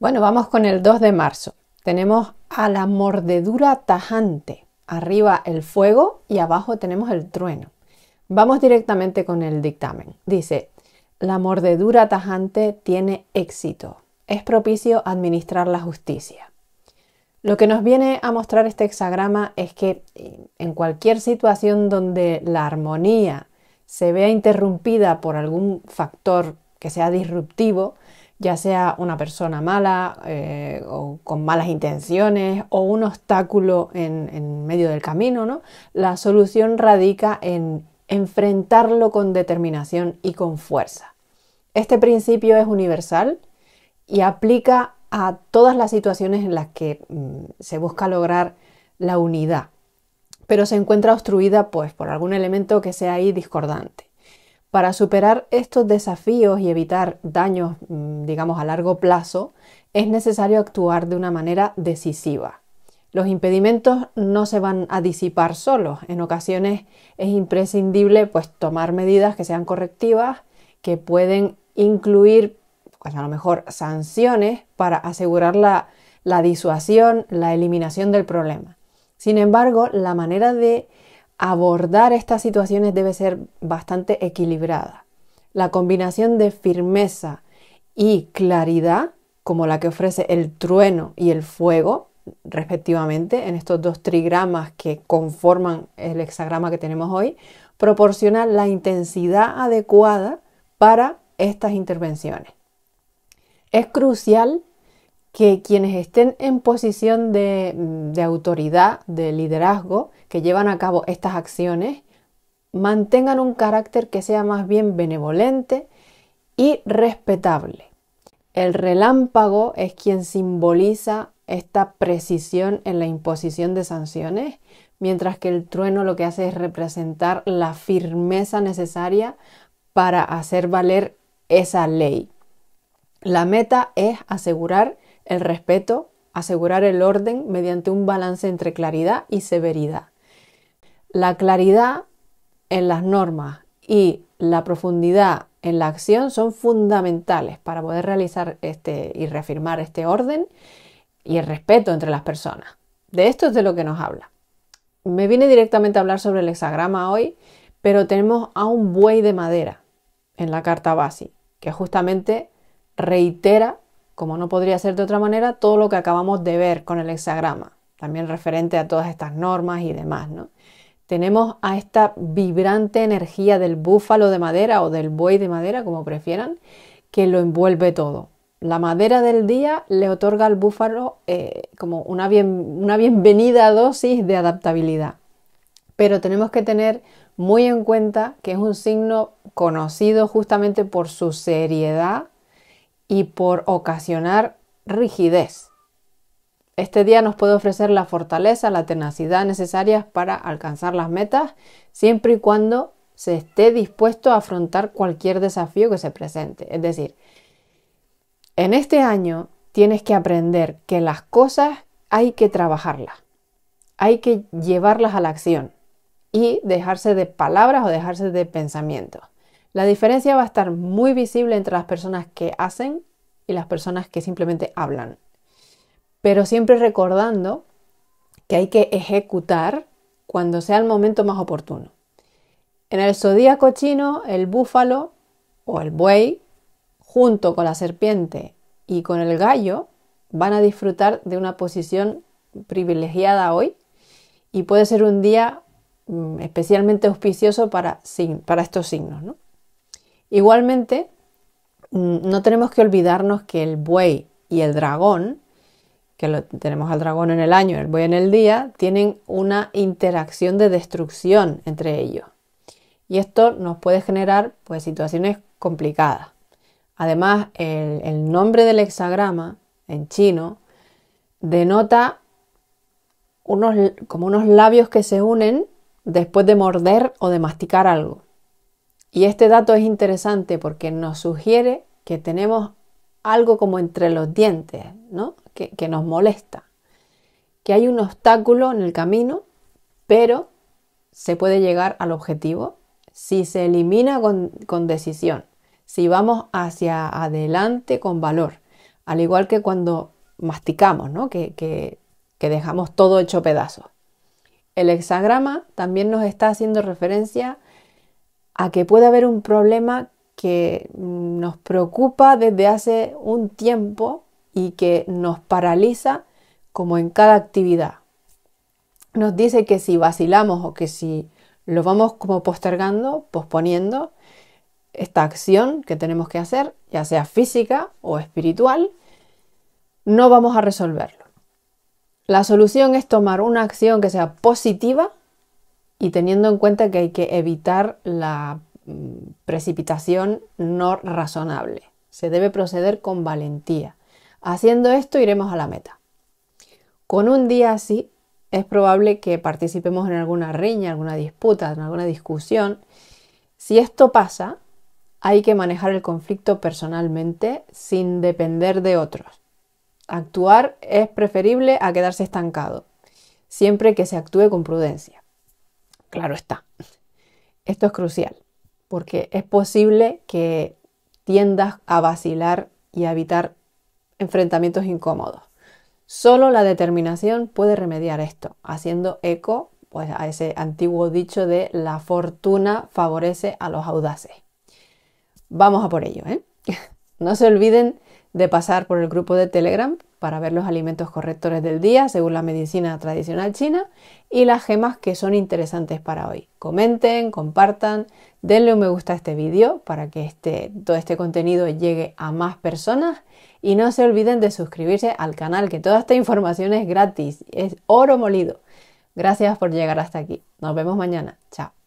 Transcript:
Bueno, vamos con el 2 de marzo. Tenemos a la mordedura tajante. Arriba el fuego y abajo tenemos el trueno. Vamos directamente con el dictamen. Dice, la mordedura tajante tiene éxito. Es propicio administrar la justicia. Lo que nos viene a mostrar este hexagrama es que eh, en cualquier situación donde la armonía se vea interrumpida por algún factor que sea disruptivo, ya sea una persona mala eh, o con malas intenciones o un obstáculo en, medio del camino, ¿no? La solución radica en enfrentarlo con determinación y con fuerza. Este principio es universal y aplica a todas las situaciones en las que mm, se busca lograr la unidad, pero se encuentra obstruida pues, por algún elemento que sea ahí discordante. Para superar estos desafíos y evitar daños, mm, digamos, a largo plazo, es necesario actuar de una manera decisiva. Los impedimentos no se van a disipar solos. En ocasiones es imprescindible pues, tomar medidas que sean correctivas, que pueden incluir pues, a lo mejor sanciones para asegurar la disuasión, la eliminación del problema. Sin embargo, la manera de abordar estas situaciones debe ser bastante equilibrada. La combinación de firmeza y claridad, como la que ofrece el trueno y el fuego, respectivamente, en estos dos trigramas que conforman el hexagrama que tenemos hoy, proporciona la intensidad adecuada para estas intervenciones. Es crucial que quienes estén en posición de, autoridad, de liderazgo, que llevan a cabo estas acciones, mantengan un carácter que sea más bien benevolente y respetable. El relámpago es quien simboliza esta precisión en la imposición de sanciones, mientras que el trueno lo que hace es representar la firmeza necesaria para hacer valer esa ley. La meta es asegurar el respeto, asegurar el orden mediante un balance entre claridad y severidad. La claridad en las normas y la profundidad en la acción son fundamentales para poder realizar este y reafirmar este orden y el respeto entre las personas. De esto es de lo que nos habla. Me vine directamente a hablar sobre el hexagrama hoy, pero tenemos a un buey de madera en la carta base, que justamente reitera como no podría ser de otra manera, todo lo que acabamos de ver con el hexagrama, también referente a todas estas normas y demás, ¿no? Tenemos a esta vibrante energía del búfalo de madera o del buey de madera, como prefieran, que lo envuelve todo. La madera del día le otorga al búfalo eh, como una bienvenida dosis de adaptabilidad. Pero tenemos que tener muy en cuenta que es un signo conocido justamente por su seriedad y por ocasionar rigidez. Este día nos puede ofrecer la fortaleza, la tenacidad necesarias para alcanzar las metas, siempre y cuando se esté dispuesto a afrontar cualquier desafío que se presente. Es decir, en este año tienes que aprender que las cosas hay que trabajarlas, hay que llevarlas a la acción y dejarse de palabras o dejarse de pensamientos. La diferencia va a estar muy visible entre las personas que hacen y las personas que simplemente hablan. Pero siempre recordando que hay que ejecutar cuando sea el momento más oportuno. En el zodíaco chino, el búfalo o el buey, junto con la serpiente y con el gallo, van a disfrutar de una posición privilegiada hoy y puede ser un día mm, especialmente auspicioso para, para estos signos. ¿no? Igualmente, mm, no tenemos que olvidarnos que el buey y el dragón, que tenemos al dragón en el año, el buey en el día, tienen una interacción de destrucción entre ellos. Y esto nos puede generar pues, situaciones complicadas. Además, el, nombre del hexagrama en chino denota como unos labios que se unen después de morder o de masticar algo. Y este dato es interesante porque nos sugiere que tenemos algo como entre los dientes, ¿no? Que, nos molesta, que hay un obstáculo en el camino, pero se puede llegar al objetivo si se elimina con, decisión, si vamos hacia adelante con valor, al igual que cuando masticamos, ¿no? que, que dejamos todo hecho pedazos. El hexagrama también nos está haciendo referencia a que puede haber un problema que nos preocupa desde hace un tiempo y que nos paraliza como en cada actividad. Nos dice que si vacilamos o que si lo vamos como postergando, posponiendo, esta acción que tenemos que hacer, ya sea física o espiritual, no vamos a resolverlo. La solución es tomar una acción que sea positiva y teniendo en cuenta que hay que evitar la mm, precipitación no razonable. Se debe proceder con valentía. Haciendo esto iremos a la meta. Con un día así es probable que participemos en alguna riña, alguna disputa, en alguna discusión. Si esto pasa, hay que manejar el conflicto personalmente sin depender de otros. Actuar es preferible a quedarse estancado, siempre que se actúe con prudencia claro está. Esto es crucial porque es posible que tiendas a vacilar y a evitar enfrentamientos incómodos. Solo la determinación puede remediar esto, haciendo eco pues, a ese antiguo dicho de la fortuna favorece a los audaces. Vamos a por ello. ¿eh? No se olviden de pasar por el grupo de Telegram para ver los alimentos correctores del día según la medicina tradicional china y las gemas que son interesantes para hoy. Comenten, compartan, denle un me gusta a este vídeo para que este, todo este contenido llegue a más personas y no se olviden de suscribirse al canal que toda esta información es gratis, es oro molido. Gracias por llegar hasta aquí. Nos vemos mañana. Chao.